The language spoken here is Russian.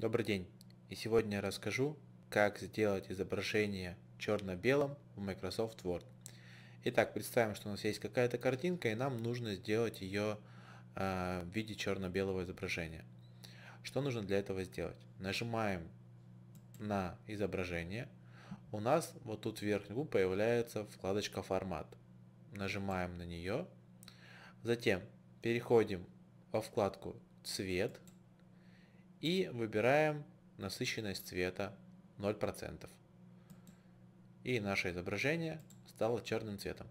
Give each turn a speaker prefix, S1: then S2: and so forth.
S1: Добрый день! И сегодня я расскажу, как сделать изображение черно-белым в Microsoft Word. Итак, представим, что у нас есть какая-то картинка, и нам нужно сделать ее э, а, в виде черно-белого изображения. Что нужно для этого сделать? Нажимаем на изображение. У нас вот тут вверху появляется вкладочка «Формат». Нажимаем на нее. Затем переходим во вкладку «Цвет», и выбираем насыщенность цвета 0%. И наше изображение стало черным цветом.